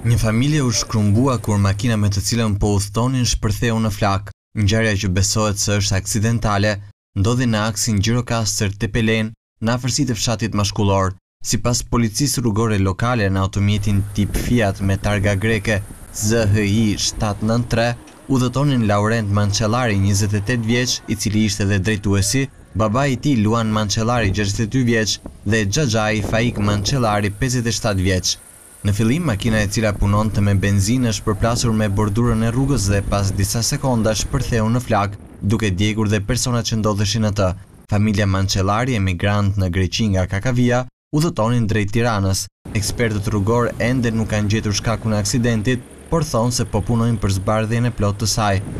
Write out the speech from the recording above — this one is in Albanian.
Një familje u shkrumbua kur makina me të cilën po uthtonin shpërtheu në flak. Ngjarja që besohet se është aksidentale ndodhi në aksin Gjirokastër Tepelen, në afërsi të fshatit mashkullor. Sipas policisë rrugore lokale në automjetin tip Fiat me targa greke ZHI 793, udhëtonin Laurent Mancellari, 28 vjeç, i cili ishte dhe drejtuesi, baba i tij Luan Mancellari, 62 vjeç, dhe xhaxhai Faik Mancellari, 57 vjeç. Në fillim, makina e cila punon të me benzin është përplasur me bordurën e rrugës dhe pas disa sekonda është përtheu në flak, duke djegur dhe personat që ndodheshin në të. Familja Mancellari, emigrant në Greqin nga Kakavia, u dhëtonin drejt tiranës. Ekspertët rrugor ende nuk kanë gjetur shkaku në aksidentit, por thonë se po punojnë për zbardhjen e plot të saj.